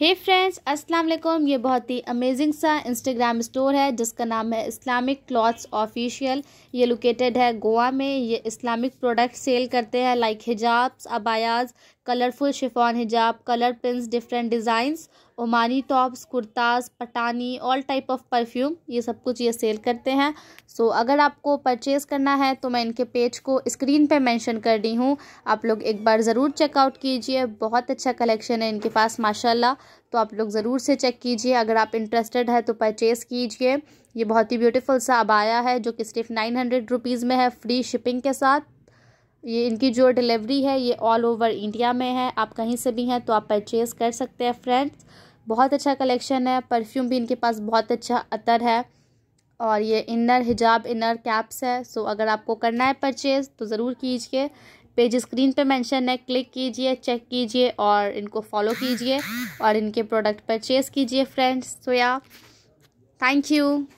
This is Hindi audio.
हे फ्रेंड्स अस्सलाम वालेकुम ये बहुत ही अमेजिंग सा इंस्टाग्राम स्टोर है जिसका नाम है इस्लामिक क्लॉथ्स ऑफिशियल ये लोकेटेड है गोवा में ये इस्लामिक प्रोडक्ट सेल करते हैं like hijabs abayas colourful chiffon hijab colour prints different designs Omani tops kurtas Pathani all type of perfume ये सब कुछ ये सेल करते हैं सो so, अगर आपको परचेज करना है तो मैं इनके पेज को स्क्रीन पे मेंशन कर रही हूँ आप लोग एक बार ज़रूर चेकआउट कीजिए बहुत अच्छा कलेक्शन है इनके पास माशाल्लाह तो आप लोग ज़रूर से चेक कीजिए अगर आप इंटरेस्टेड है तो परचेज़ कीजिए ये बहुत ही ब्यूटीफुल सा अबाया आया है जो कि सिर्फ नाइन हंड्रेड रुपीज़ में है फ्री शिपिंग के साथ ये इनकी जो डिलीवरी है ये ऑल ओवर इंडिया में है आप कहीं से भी हैं तो आप परचेज़ कर सकते हैं फ्रेंड्स बहुत अच्छा कलेक्शन है परफ्यूम भी इनके पास बहुत अच्छा अतर है और ये इनर हिजाब इनर कैप्स है सो अगर आपको करना है परचेज़ तो ज़रूर कीजिए पेज स्क्रीन पे मेंशन है क्लिक कीजिए चेक कीजिए और इनको फॉलो कीजिए और इनके प्रोडक्ट परचेज़ कीजिए फ्रेंड्स तो या थैंक यू